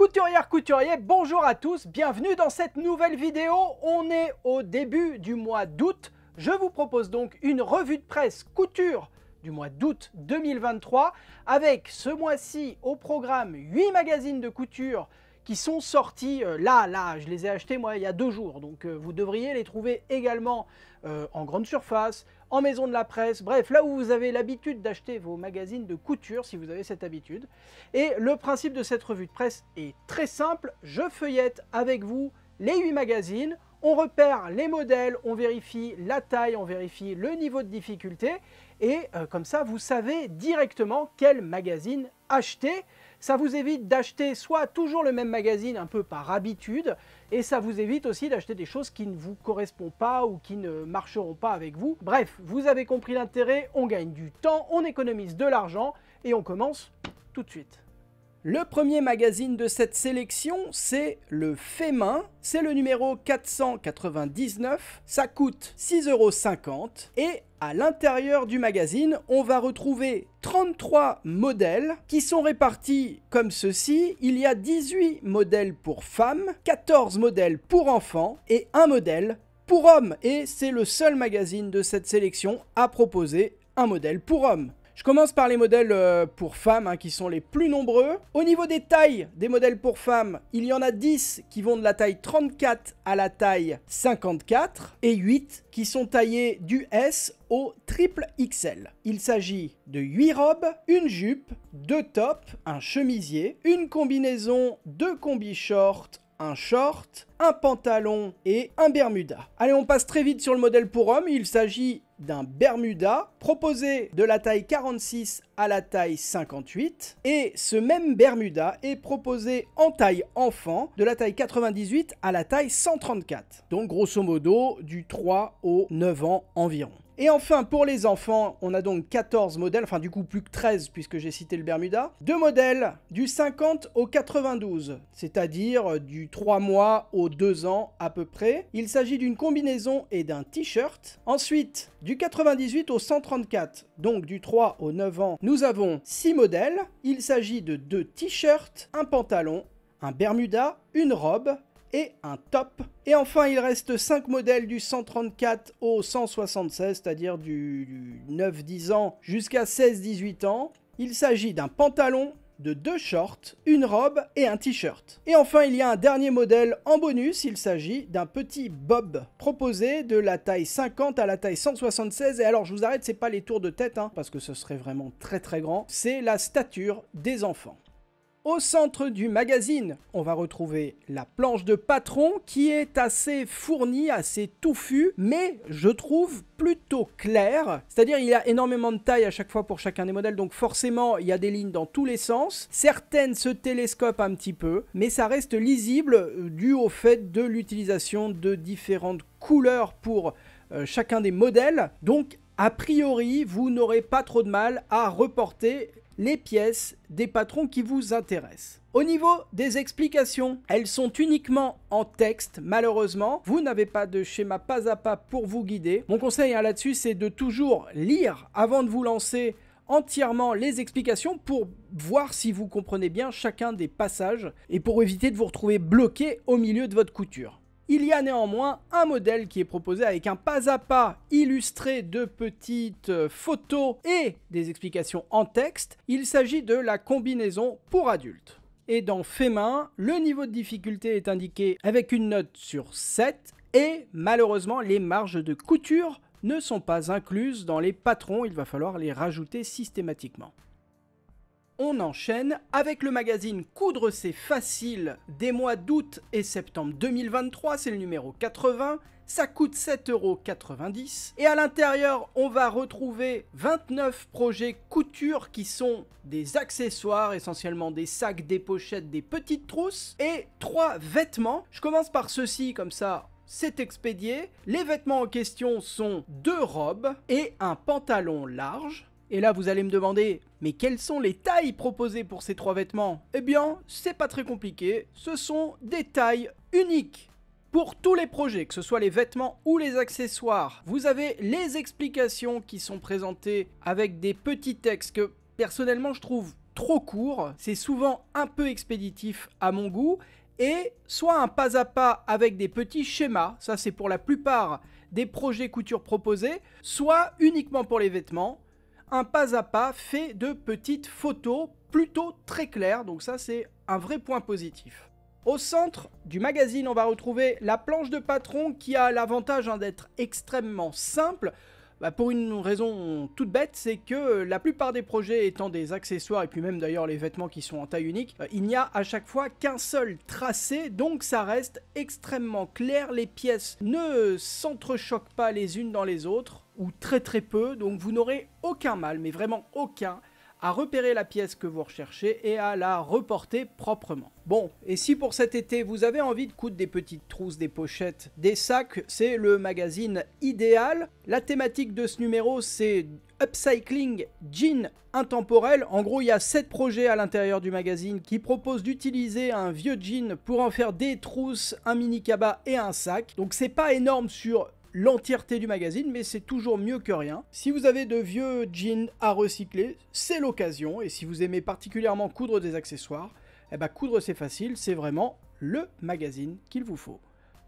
Couturière, couturier, bonjour à tous, bienvenue dans cette nouvelle vidéo. On est au début du mois d'août. Je vous propose donc une revue de presse couture du mois d'août 2023 avec ce mois-ci au programme 8 magazines de couture qui sont sortis euh, là, là, je les ai achetés moi il y a deux jours, donc euh, vous devriez les trouver également euh, en grande surface, en maison de la presse, bref, là où vous avez l'habitude d'acheter vos magazines de couture, si vous avez cette habitude. Et le principe de cette revue de presse est très simple, je feuillette avec vous les 8 magazines, on repère les modèles, on vérifie la taille, on vérifie le niveau de difficulté, et euh, comme ça vous savez directement quel magazine acheter. Ça vous évite d'acheter soit toujours le même magazine un peu par habitude, et ça vous évite aussi d'acheter des choses qui ne vous correspondent pas ou qui ne marcheront pas avec vous. Bref, vous avez compris l'intérêt, on gagne du temps, on économise de l'argent, et on commence tout de suite. Le premier magazine de cette sélection, c'est le fémin. C'est le numéro 499. Ça coûte 6,50€ et à l'intérieur du magazine, on va retrouver 33 modèles qui sont répartis comme ceci. Il y a 18 modèles pour femmes, 14 modèles pour enfants et un modèle pour hommes. Et c'est le seul magazine de cette sélection à proposer un modèle pour hommes. Je commence par les modèles euh, pour femmes hein, qui sont les plus nombreux. Au niveau des tailles des modèles pour femmes, il y en a 10 qui vont de la taille 34 à la taille 54 et 8 qui sont taillés du S au triple XL. Il s'agit de 8 robes, une jupe, deux tops, un chemisier, une combinaison, deux combi shorts, un short, un pantalon et un bermuda. Allez, on passe très vite sur le modèle pour hommes, Il s'agit d'un Bermuda proposé de la taille 46 à la taille 58 et ce même Bermuda est proposé en taille enfant de la taille 98 à la taille 134. Donc grosso modo du 3 au 9 ans environ. Et enfin, pour les enfants, on a donc 14 modèles, enfin du coup plus que 13 puisque j'ai cité le Bermuda. Deux modèles du 50 au 92, c'est-à-dire euh, du 3 mois au 2 ans à peu près. Il s'agit d'une combinaison et d'un t-shirt. Ensuite, du 98 au 134, donc du 3 au 9 ans, nous avons 6 modèles. Il s'agit de deux t-shirts, un pantalon, un Bermuda, une robe et un top. Et enfin, il reste 5 modèles du 134 au 176, c'est-à-dire du 9-10 ans jusqu'à 16-18 ans. Il s'agit d'un pantalon, de deux shorts, une robe et un t-shirt. Et enfin, il y a un dernier modèle en bonus, il s'agit d'un petit bob proposé de la taille 50 à la taille 176. Et alors, je vous arrête, c'est pas les tours de tête, hein, parce que ce serait vraiment très très grand, c'est la stature des enfants. Au centre du magazine, on va retrouver la planche de patron qui est assez fournie, assez touffue, mais je trouve plutôt claire. C'est-à-dire il y a énormément de tailles à chaque fois pour chacun des modèles, donc forcément il y a des lignes dans tous les sens. Certaines se télescopent un petit peu, mais ça reste lisible euh, dû au fait de l'utilisation de différentes couleurs pour euh, chacun des modèles. Donc a priori, vous n'aurez pas trop de mal à reporter les pièces des patrons qui vous intéressent. Au niveau des explications, elles sont uniquement en texte, malheureusement. Vous n'avez pas de schéma pas à pas pour vous guider. Mon conseil hein, là-dessus, c'est de toujours lire avant de vous lancer entièrement les explications pour voir si vous comprenez bien chacun des passages et pour éviter de vous retrouver bloqué au milieu de votre couture. Il y a néanmoins un modèle qui est proposé avec un pas à pas illustré de petites euh, photos et des explications en texte. Il s'agit de la combinaison pour adultes et dans fait le niveau de difficulté est indiqué avec une note sur 7 et malheureusement les marges de couture ne sont pas incluses dans les patrons, il va falloir les rajouter systématiquement on enchaîne avec le magazine Coudre c'est facile des mois d'août et septembre 2023, c'est le numéro 80, ça coûte 7,90€. Et à l'intérieur, on va retrouver 29 projets couture qui sont des accessoires, essentiellement des sacs, des pochettes, des petites trousses, et 3 vêtements. Je commence par ceci, comme ça c'est expédié. Les vêtements en question sont deux robes et un pantalon large. Et là, vous allez me demander, mais quelles sont les tailles proposées pour ces trois vêtements Eh bien, c'est pas très compliqué, ce sont des tailles uniques. Pour tous les projets, que ce soit les vêtements ou les accessoires, vous avez les explications qui sont présentées avec des petits textes que personnellement je trouve trop courts. C'est souvent un peu expéditif à mon goût. Et soit un pas à pas avec des petits schémas, ça c'est pour la plupart des projets couture proposés, soit uniquement pour les vêtements un pas à pas fait de petites photos plutôt très claires, donc ça c'est un vrai point positif. Au centre du magazine, on va retrouver la planche de patron qui a l'avantage hein, d'être extrêmement simple. Bah, pour une raison toute bête, c'est que la plupart des projets étant des accessoires et puis même d'ailleurs les vêtements qui sont en taille unique, euh, il n'y a à chaque fois qu'un seul tracé, donc ça reste extrêmement clair, les pièces ne s'entrechoquent pas les unes dans les autres, ou très très peu, donc vous n'aurez aucun mal, mais vraiment aucun, à repérer la pièce que vous recherchez et à la reporter proprement. Bon, et si pour cet été vous avez envie de coudre des petites trousses, des pochettes, des sacs, c'est le magazine idéal. La thématique de ce numéro c'est Upcycling Jean intemporel. En gros, il y a 7 projets à l'intérieur du magazine qui proposent d'utiliser un vieux jean pour en faire des trousses, un mini cabas et un sac. Donc c'est pas énorme sur l'entièreté du magazine, mais c'est toujours mieux que rien. Si vous avez de vieux jeans à recycler, c'est l'occasion, et si vous aimez particulièrement coudre des accessoires, eh ben coudre c'est facile, c'est vraiment le magazine qu'il vous faut.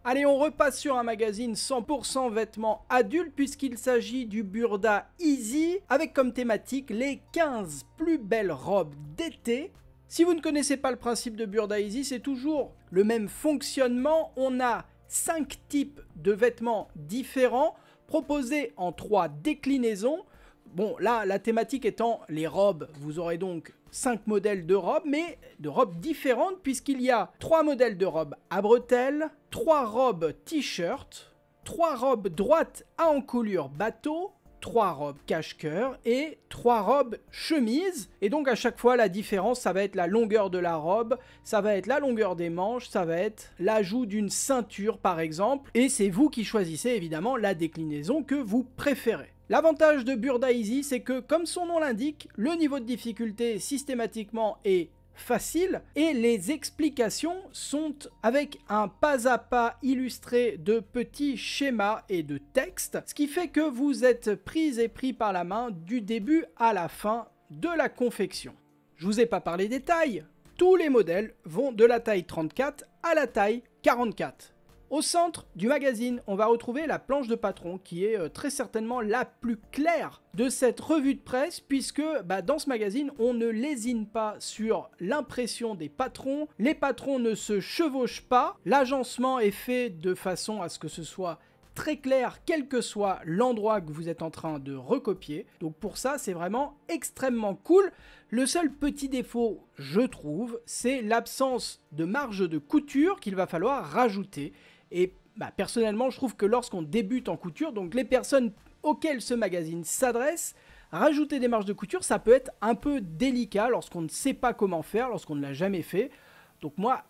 Allez, on repasse sur un magazine 100% vêtements adultes puisqu'il s'agit du Burda Easy avec comme thématique les 15 plus belles robes d'été. Si vous ne connaissez pas le principe de Burda Easy, c'est toujours le même fonctionnement. On a 5 types de vêtements différents proposés en 3 déclinaisons. Bon, là, la thématique étant les robes, vous aurez donc 5 modèles de robes, mais de robes différentes, puisqu'il y a 3 modèles de robes à bretelles, 3 robes t-shirt, 3 robes droites à encolure bateau, trois robes cache coeur et trois robes chemise. Et donc à chaque fois, la différence, ça va être la longueur de la robe, ça va être la longueur des manches, ça va être l'ajout d'une ceinture par exemple. Et c'est vous qui choisissez évidemment la déclinaison que vous préférez. L'avantage de Burda Easy, c'est que, comme son nom l'indique, le niveau de difficulté systématiquement est facile et les explications sont avec un pas à pas illustré de petits schémas et de textes, ce qui fait que vous êtes pris et pris par la main du début à la fin de la confection. Je vous ai pas parlé des tailles, tous les modèles vont de la taille 34 à la taille 44. Au centre du magazine, on va retrouver la planche de patron qui est euh, très certainement la plus claire de cette revue de presse puisque bah, dans ce magazine, on ne lésine pas sur l'impression des patrons, les patrons ne se chevauchent pas, l'agencement est fait de façon à ce que ce soit très clair quel que soit l'endroit que vous êtes en train de recopier. Donc pour ça, c'est vraiment extrêmement cool. Le seul petit défaut, je trouve, c'est l'absence de marge de couture qu'il va falloir rajouter. Et bah, personnellement, je trouve que lorsqu'on débute en couture, donc les personnes auxquelles ce magazine s'adresse, rajouter des marges de couture, ça peut être un peu délicat lorsqu'on ne sait pas comment faire, lorsqu'on ne l'a jamais fait. Donc moi,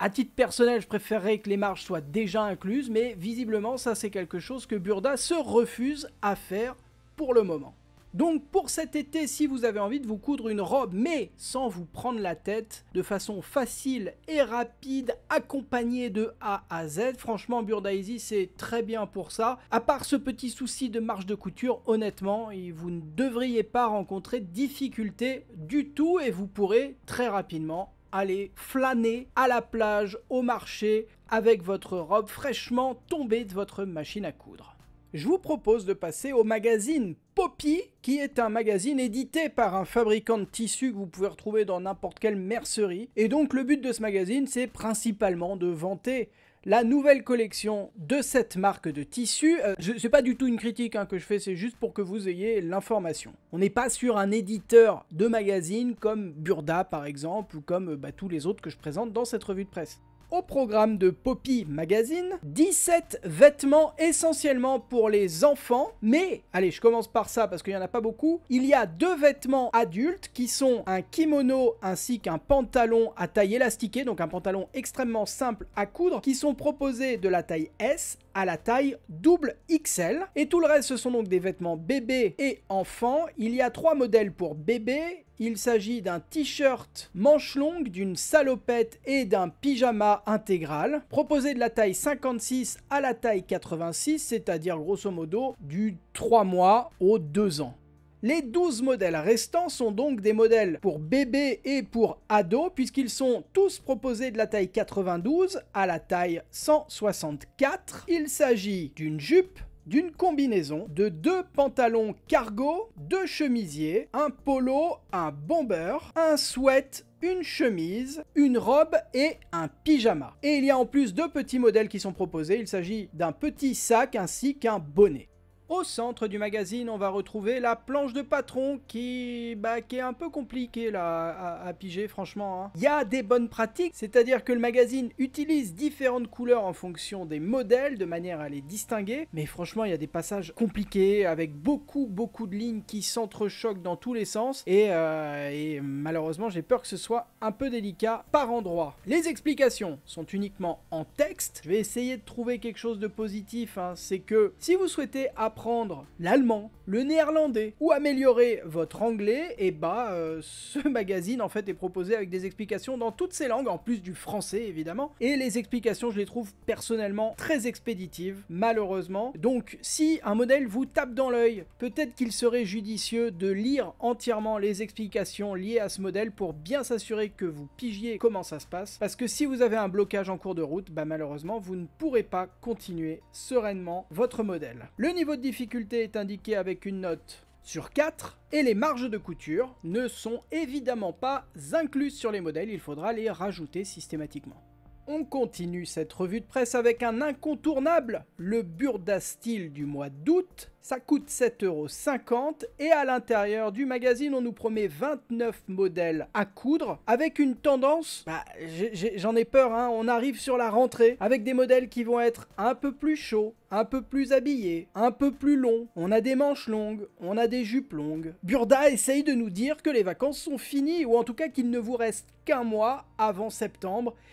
à titre personnel, je préférerais que les marges soient déjà incluses, mais visiblement, ça c'est quelque chose que Burda se refuse à faire pour le moment. Donc pour cet été, si vous avez envie de vous coudre une robe, mais sans vous prendre la tête, de façon facile et rapide, accompagnée de A à Z, franchement Burdaisy c'est très bien pour ça. À part ce petit souci de marge de couture, honnêtement, vous ne devriez pas rencontrer de difficulté du tout et vous pourrez très rapidement aller flâner à la plage, au marché, avec votre robe fraîchement tombée de votre machine à coudre je vous propose de passer au magazine Poppy, qui est un magazine édité par un fabricant de tissus que vous pouvez retrouver dans n'importe quelle mercerie. Et donc le but de ce magazine, c'est principalement de vanter la nouvelle collection de cette marque de tissus. Euh, ce pas du tout une critique hein, que je fais, c'est juste pour que vous ayez l'information. On n'est pas sur un éditeur de magazine comme Burda par exemple, ou comme euh, bah, tous les autres que je présente dans cette revue de presse. Au programme de Poppy Magazine, 17 vêtements essentiellement pour les enfants, mais, allez, je commence par ça parce qu'il n'y en a pas beaucoup, il y a deux vêtements adultes qui sont un kimono ainsi qu'un pantalon à taille élastiquée, donc un pantalon extrêmement simple à coudre, qui sont proposés de la taille S à la taille double XL. Et tout le reste, ce sont donc des vêtements bébés et enfants. Il y a trois modèles pour bébé, il s'agit d'un t-shirt manche longue, d'une salopette et d'un pyjama intégral, proposé de la taille 56 à la taille 86, c'est-à-dire grosso modo du 3 mois aux 2 ans. Les 12 modèles restants sont donc des modèles pour bébé et pour ados, puisqu'ils sont tous proposés de la taille 92 à la taille 164. Il s'agit d'une jupe, d'une combinaison, de deux pantalons cargo, deux chemisiers, un polo, un bomber, un sweat, une chemise, une robe et un pyjama. Et il y a en plus deux petits modèles qui sont proposés, il s'agit d'un petit sac ainsi qu'un bonnet. Au centre du magazine, on va retrouver la planche de patron qui, bah, est un peu compliquée là, à, piger franchement. Hein. Il y a des bonnes pratiques, c'est-à-dire que le magazine utilise différentes couleurs en fonction des modèles de manière à les distinguer. Mais franchement, il y a des passages compliqués avec beaucoup beaucoup de lignes qui s'entrechoquent dans tous les sens. Et, euh, malheureusement, j'ai peur que ce soit un peu délicat par endroit. Les explications sont uniquement en texte. Je vais essayer de trouver quelque chose de positif. Hein. C'est que si vous souhaitez apprendre prendre l'allemand, le néerlandais ou améliorer votre anglais, et eh bah ben, euh, ce magazine en fait est proposé avec des explications dans toutes ces langues, en plus du français évidemment, et les explications je les trouve personnellement très expéditives, malheureusement. Donc si un modèle vous tape dans l'œil, peut-être qu'il serait judicieux de lire entièrement les explications liées à ce modèle pour bien s'assurer que vous pigiez comment ça se passe, parce que si vous avez un blocage en cours de route, bah malheureusement vous ne pourrez pas continuer sereinement votre modèle. Le niveau de difficulté est indiqué avec une note sur 4 et les marges de couture ne sont évidemment pas incluses sur les modèles, il faudra les rajouter systématiquement. On continue cette revue de presse avec un incontournable, le Burda Style du mois d'août, ça coûte 7,50€ et à l'intérieur du magazine, on nous promet 29 modèles à coudre avec une tendance, bah, j'en ai, peur, hein, on arrive sur la rentrée avec des modèles qui vont être un peu plus chauds, un peu plus habillés, un peu plus longs. On a des manches longues, on a des jupes longues. Burda essaye de nous dire que les vacances sont finies ou en tout cas qu'il ne vous reste qu'un mois avant septembre.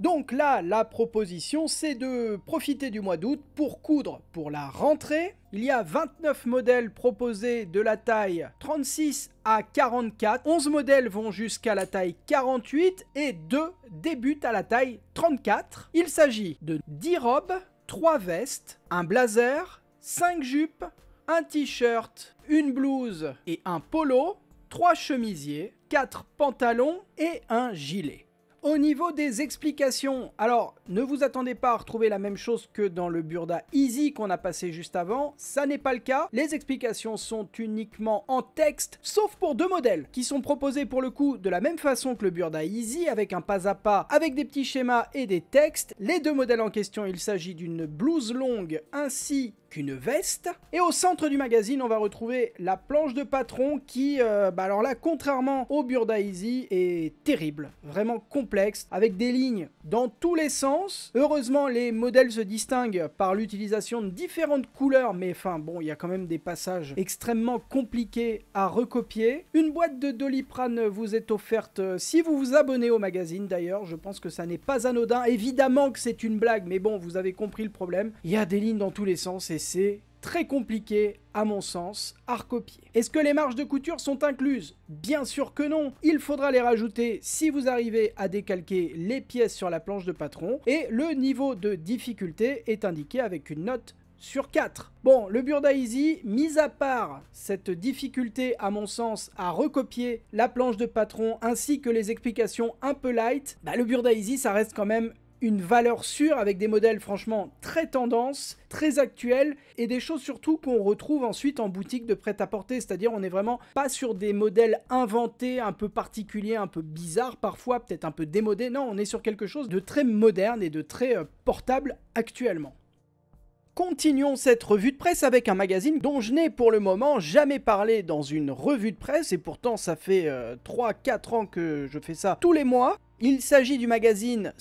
Donc là, la proposition, c'est de profiter du mois d'août pour coudre pour la rentrée. Il y a 29 modèles proposés de la taille 36 à 44, 11 modèles vont jusqu'à la taille 48 et 2 débutent à la taille 34. Il s'agit de 10 robes, 3 vestes, un blazer, 5 jupes, un t-shirt, une blouse et un polo, 3 chemisiers, 4 pantalons et un gilet. Au niveau des explications, alors ne vous attendez pas à retrouver la même chose que dans le Burda Easy qu'on a passé juste avant, ça n'est pas le cas. Les explications sont uniquement en texte, sauf pour deux modèles qui sont proposés pour le coup de la même façon que le Burda Easy avec un pas à pas, avec des petits schémas et des textes. Les deux modèles en question, il s'agit d'une blouse longue ainsi qu'une veste. Et au centre du magazine, on va retrouver la planche de patron qui, euh, bah alors là, contrairement au Burda Easy, est terrible, vraiment complète avec des lignes dans tous les sens. Heureusement, les modèles se distinguent par l'utilisation de différentes couleurs, mais enfin bon, il y a quand même des passages extrêmement compliqués à recopier. Une boîte de Doliprane vous est offerte euh, si vous vous abonnez au magazine d'ailleurs, je pense que ça n'est pas anodin. Évidemment que c'est une blague, mais bon, vous avez compris le problème. Il y a des lignes dans tous les sens et c'est très compliqué, à mon sens, à recopier. Est-ce que les marges de couture sont incluses Bien sûr que non Il faudra les rajouter si vous arrivez à décalquer les pièces sur la planche de patron, et le niveau de difficulté est indiqué avec une note sur 4. Bon, le Burda Easy, mis à part cette difficulté à mon sens à recopier la planche de patron ainsi que les explications un peu light, bah, le Burda Easy ça reste quand même une valeur sûre avec des modèles franchement très tendance, très actuels et des choses surtout qu'on retrouve ensuite en boutique de prêt-à-porter, c'est-à-dire on n'est vraiment pas sur des modèles inventés, un peu particuliers, un peu bizarres parfois, peut-être un peu démodés, non, on est sur quelque chose de très moderne et de très euh, portable actuellement. Continuons cette revue de presse avec un magazine dont je n'ai pour le moment jamais parlé dans une revue de presse et pourtant ça fait 3-4 euh, ans que je fais ça tous les mois. Il s'agit du magazine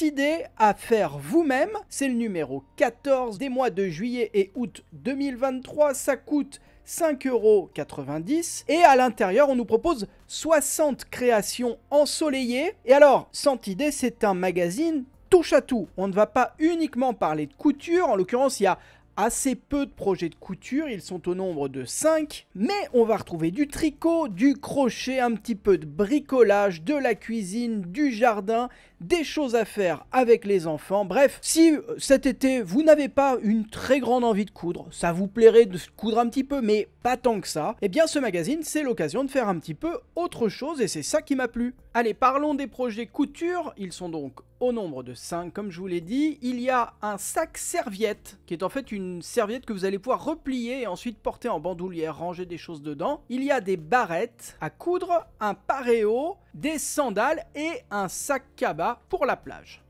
idées à faire vous-même. C'est le numéro 14 des mois de juillet et août 2023. Ça coûte 5,90€. Et à l'intérieur, on nous propose 60 créations ensoleillées. Et alors, idées », c'est un magazine touche à tout. On ne va pas uniquement parler de couture. En l'occurrence, il y a assez peu de projets de couture, ils sont au nombre de 5, mais on va retrouver du tricot, du crochet, un petit peu de bricolage, de la cuisine, du jardin, des choses à faire avec les enfants. Bref, si euh, cet été vous n'avez pas une très grande envie de coudre, ça vous plairait de coudre un petit peu, mais pas tant que ça, eh bien ce magazine c'est l'occasion de faire un petit peu autre chose et c'est ça qui m'a plu. Allez, parlons des projets couture. Ils sont donc au nombre de 5, comme je vous l'ai dit. Il y a un sac serviette, qui est en fait une serviette que vous allez pouvoir replier et ensuite porter en bandoulière, ranger des choses dedans. Il y a des barrettes à coudre, un paréo, des sandales et un sac cabas pour la plage.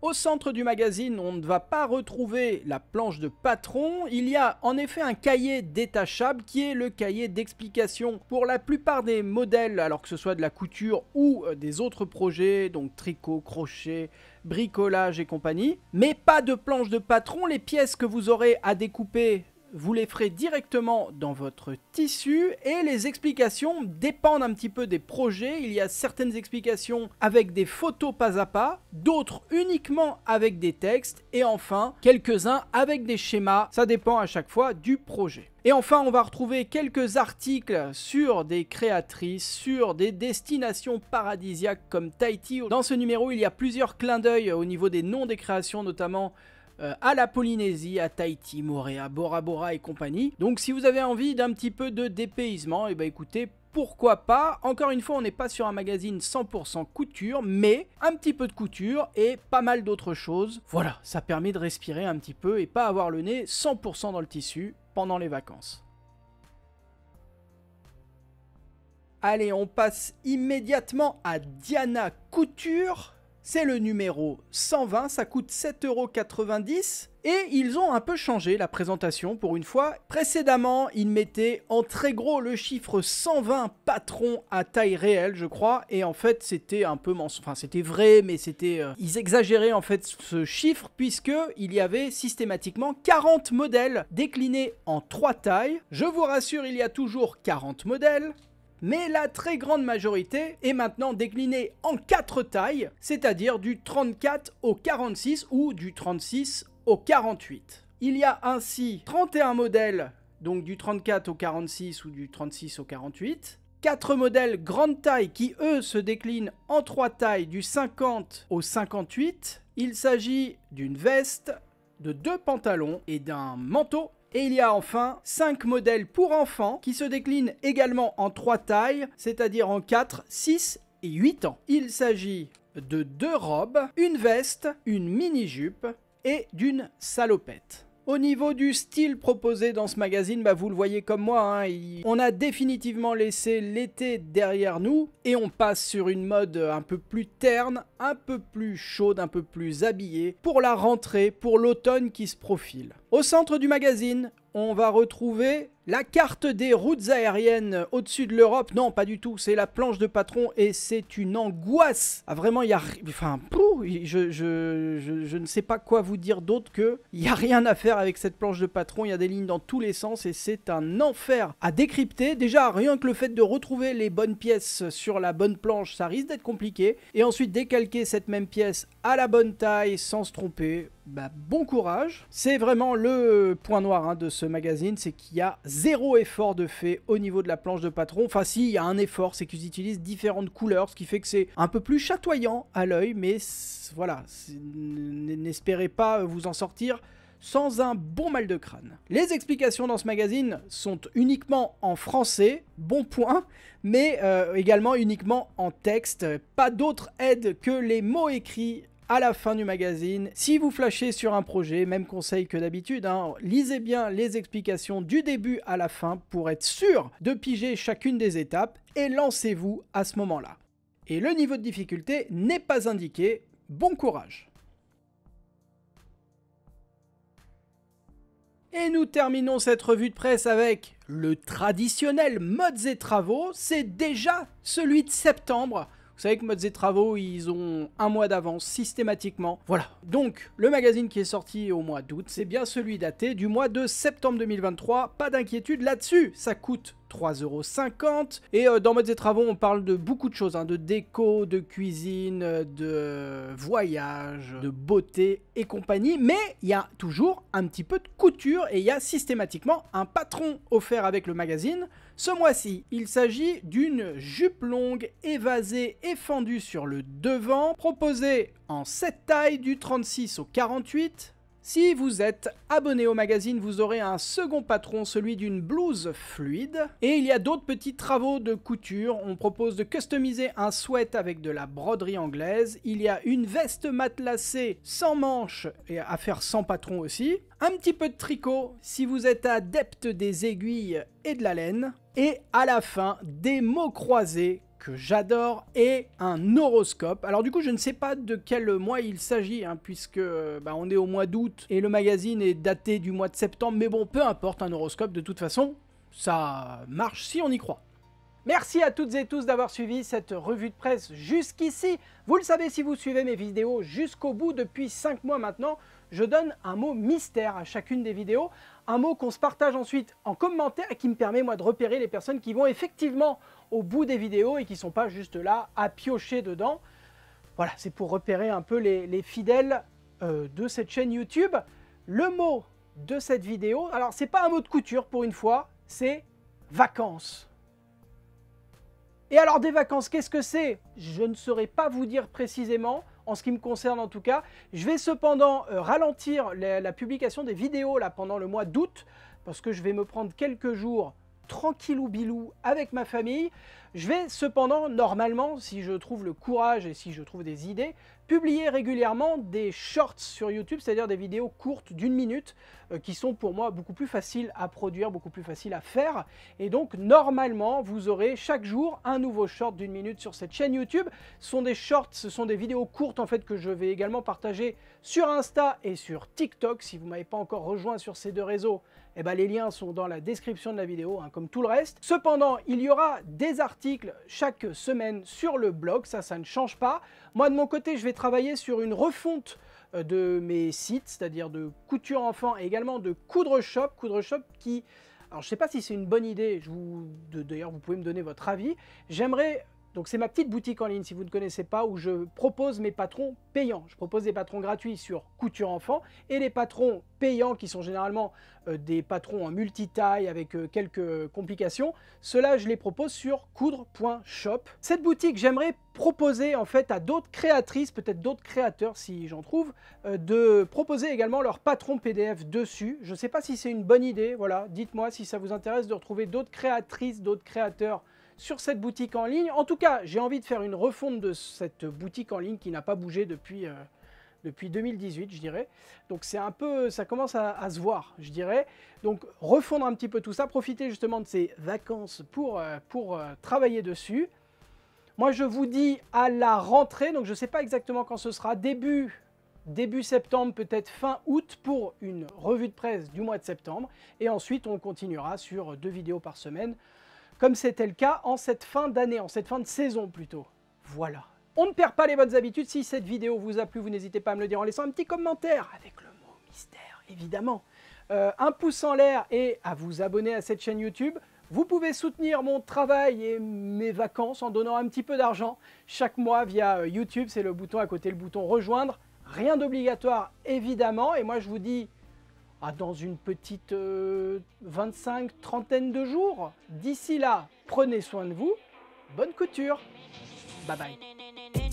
Au centre du magazine, on ne va pas retrouver la planche de patron. Il y a en effet un cahier détachable qui est le cahier d'explication pour la plupart des modèles, alors que ce soit de la couture ou euh, des autres projets, donc tricot, crochet, bricolage et compagnie. Mais pas de planche de patron. Les pièces que vous aurez à découper vous les ferez directement dans votre tissu et les explications dépendent un petit peu des projets. Il y a certaines explications avec des photos pas à pas, d'autres uniquement avec des textes et enfin quelques-uns avec des schémas. Ça dépend à chaque fois du projet. Et enfin, on va retrouver quelques articles sur des créatrices, sur des destinations paradisiaques comme Tahiti. Dans ce numéro, il y a plusieurs clins d'œil au niveau des noms des créations, notamment euh, à la Polynésie, à Tahiti, Moréa, Bora Bora et compagnie. Donc si vous avez envie d'un petit peu de dépaysement, et eh bien écoutez, pourquoi pas Encore une fois, on n'est pas sur un magazine 100% couture, mais un petit peu de couture et pas mal d'autres choses. Voilà, ça permet de respirer un petit peu et pas avoir le nez 100% dans le tissu pendant les vacances. Allez, on passe immédiatement à Diana Couture. C'est le numéro 120, ça coûte 7,90€ et ils ont un peu changé la présentation pour une fois. Précédemment, ils mettaient en très gros le chiffre 120 patrons à taille réelle, je crois, et en fait, c'était un peu mensonge. Enfin, c'était vrai, mais c'était euh, ils exagéraient en fait ce chiffre puisque il y avait systématiquement 40 modèles déclinés en trois tailles. Je vous rassure, il y a toujours 40 modèles mais la très grande majorité est maintenant déclinée en quatre tailles, c'est-à-dire du 34 au 46 ou du 36 au 48. Il y a ainsi 31 modèles, donc du 34 au 46 ou du 36 au 48, 4 modèles grande taille qui eux se déclinent en 3 tailles du 50 au 58. Il s'agit d'une veste, de deux pantalons et d'un manteau et il y a enfin 5 modèles pour enfants qui se déclinent également en 3 tailles, c'est-à-dire en 4, 6 et 8 ans. Il s'agit de deux robes, une veste, une mini-jupe et d'une salopette. Au niveau du style proposé dans ce magazine, bah vous le voyez comme moi, hein, on a définitivement laissé l'été derrière nous et on passe sur une mode un peu plus terne, un peu plus chaude, un peu plus habillée pour la rentrée, pour l'automne qui se profile. Au centre du magazine, on va retrouver la carte des routes aériennes au-dessus de l'Europe, non, pas du tout. C'est la planche de patron et c'est une angoisse. Ah, vraiment, il y a. Enfin, je, je, ne sais pas quoi vous dire d'autre que. Il n'y a rien à faire avec cette planche de patron. Il y a des lignes dans tous les sens et c'est un enfer à décrypter. Déjà, rien que le fait de retrouver les bonnes pièces sur la bonne planche, ça risque d'être compliqué. Et ensuite, décalquer cette même pièce à la bonne taille sans se tromper. Bah, bon courage. C'est vraiment le point noir hein, de ce magazine, c'est qu'il y a zéro effort de fait au niveau de la planche de patron. Enfin, si, il y a un effort, c'est qu'ils utilisent différentes couleurs, ce qui fait que c'est un peu plus chatoyant à l'œil, mais voilà, n'espérez pas vous en sortir sans un bon mal de crâne. Les explications dans ce magazine sont uniquement en français, bon point, mais euh, également uniquement en texte. Pas d'autre aide que les mots écrits à la fin du magazine. Si vous flashez sur un projet, même conseil que d'habitude, hein, lisez bien les explications du début à la fin pour être sûr de piger chacune des étapes et lancez-vous à ce moment-là. Et le niveau de difficulté n'est pas indiqué, bon courage Et nous terminons cette revue de presse avec le traditionnel modes et travaux, c'est déjà celui de septembre vous savez que Mods et Travaux, ils ont un mois d'avance systématiquement. Voilà. Donc, le magazine qui est sorti au mois d'août, c'est bien celui daté du mois de septembre 2023. Pas d'inquiétude là-dessus, ça coûte 3,50€. Et euh, dans Modes et Travaux, on parle de beaucoup de choses, hein, de déco, de cuisine, de voyage, de beauté et compagnie. Mais il y a toujours un petit peu de couture et il y a systématiquement un patron offert avec le magazine. Ce mois-ci, il s'agit d'une jupe longue, évasée et fendue sur le devant, proposée en 7 tailles du 36 au 48, si vous êtes abonné au magazine, vous aurez un second patron, celui d'une blouse fluide. Et il y a d'autres petits travaux de couture. On propose de customiser un sweat avec de la broderie anglaise. Il y a une veste matelassée sans manches et à faire sans patron aussi. Un petit peu de tricot si vous êtes adepte des aiguilles et de la laine. Et à la fin, des mots croisés j'adore et un horoscope. Alors du coup, je ne sais pas de quel mois il s'agit, hein, puisque euh, bah, on est au mois d'août et le magazine est daté du mois de septembre, mais bon, peu importe, un horoscope de toute façon, ça marche si on y croit. Merci à toutes et tous d'avoir suivi cette revue de presse jusqu'ici. Vous le savez si vous suivez mes vidéos jusqu'au bout depuis cinq mois maintenant, je donne un mot mystère à chacune des vidéos, un mot qu'on se partage ensuite en commentaire et qui me permet moi de repérer les personnes qui vont effectivement au bout des vidéos et qui ne sont pas juste là à piocher dedans. Voilà, c'est pour repérer un peu les, fidèles euh, de cette chaîne YouTube. Le mot de cette vidéo, alors c'est pas un mot de couture pour une fois, c'est vacances. Et alors des vacances, qu'est-ce que c'est Je ne saurais pas vous dire précisément, en ce qui me concerne en tout cas. Je vais cependant euh, ralentir la, la, publication des vidéos là pendant le mois d'août, parce que je vais me prendre quelques jours ou bilou avec ma famille. Je vais cependant, normalement, si je trouve le courage et si je trouve des idées, publier régulièrement des shorts sur YouTube, c'est-à-dire des vidéos courtes d'une minute euh, qui sont pour moi beaucoup plus faciles à produire, beaucoup plus faciles à faire. Et donc normalement, vous aurez chaque jour un nouveau short d'une minute sur cette chaîne YouTube. Ce sont des shorts, ce sont des vidéos courtes en fait que je vais également partager sur Insta et sur TikTok. Si vous ne m'avez pas encore rejoint sur ces deux réseaux, eh ben, les liens sont dans la description de la vidéo, hein, comme tout le reste. Cependant, il y aura des articles chaque semaine sur le blog, ça, ça ne change pas. Moi, de mon côté, je vais travailler sur une refonte euh, de mes sites, c'est-à-dire de couture enfant et également de coudre shop, coudre shop qui alors je sais pas si c'est une bonne idée, d'ailleurs vous pouvez me donner votre avis. J'aimerais donc c'est ma petite boutique en ligne, si vous ne connaissez pas, où je propose mes patrons payants. Je propose des patrons gratuits sur couture enfant et les patrons payants qui sont généralement euh, des patrons en multi-taille avec euh, quelques complications. Cela, je les propose sur coudre.shop. Cette boutique, j'aimerais proposer en fait à d'autres créatrices, peut-être d'autres créateurs si j'en trouve, euh, de proposer également leur patron PDF dessus. Je ne sais pas si c'est une bonne idée, voilà, dites-moi si ça vous intéresse de retrouver d'autres créatrices, d'autres créateurs sur cette boutique en ligne. En tout cas, j'ai envie de faire une refonte de cette boutique en ligne qui n'a pas bougé depuis, euh, depuis 2018, je dirais. Donc c'est un peu, ça commence à, se voir, je dirais. Donc refondre un petit peu tout ça, profiter justement de ces vacances pour, euh, pour euh, travailler dessus. Moi, je vous dis à la rentrée, donc je ne sais pas exactement quand ce sera, début début septembre, peut-être fin août, pour une revue de presse du mois de septembre. Et ensuite, on continuera sur deux vidéos par semaine comme c'était le cas en cette fin d'année, en cette fin de saison plutôt. Voilà. On ne perd pas les bonnes habitudes. Si cette vidéo vous a plu, vous n'hésitez pas à me le dire en laissant un petit commentaire avec le mot mystère, évidemment. Euh, un pouce en l'air et à vous abonner à cette chaîne YouTube. Vous pouvez soutenir mon travail et mes vacances en donnant un petit peu d'argent chaque mois via euh, YouTube. C'est le bouton à côté, le bouton rejoindre. Rien d'obligatoire, évidemment. Et moi, je vous dis ah, dans une petite 25, euh, trentaine de jours. D'ici là, prenez soin de vous. Bonne couture. Bye bye.